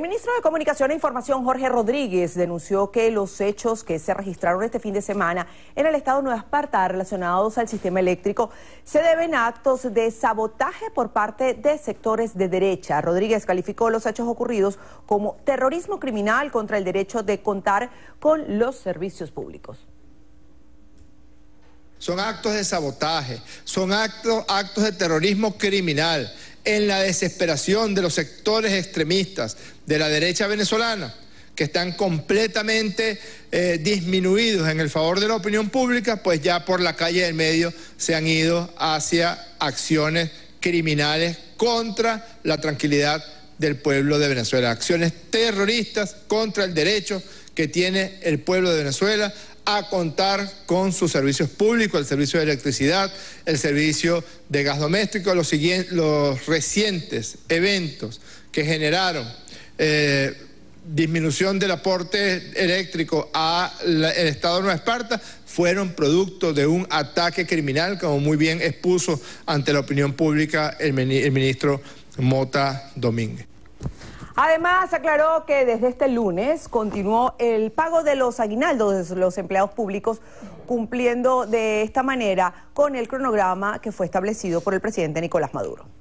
El ministro de Comunicación e Información, Jorge Rodríguez, denunció que los hechos que se registraron este fin de semana en el estado de Nueva Esparta relacionados al sistema eléctrico se deben a actos de sabotaje por parte de sectores de derecha. Rodríguez calificó los hechos ocurridos como terrorismo criminal contra el derecho de contar con los servicios públicos son actos de sabotaje, son actos, actos de terrorismo criminal, en la desesperación de los sectores extremistas de la derecha venezolana, que están completamente eh, disminuidos en el favor de la opinión pública, pues ya por la calle del medio se han ido hacia acciones criminales contra la tranquilidad del pueblo de Venezuela, acciones terroristas contra el derecho que tiene el pueblo de Venezuela a contar con sus servicios públicos, el servicio de electricidad, el servicio de gas doméstico, los, los recientes eventos que generaron eh, disminución del aporte eléctrico al Estado de Nueva Esparta fueron producto de un ataque criminal, como muy bien expuso ante la opinión pública el ministro Mota Domínguez. Además, aclaró que desde este lunes continuó el pago de los aguinaldos de los empleados públicos, cumpliendo de esta manera con el cronograma que fue establecido por el presidente Nicolás Maduro.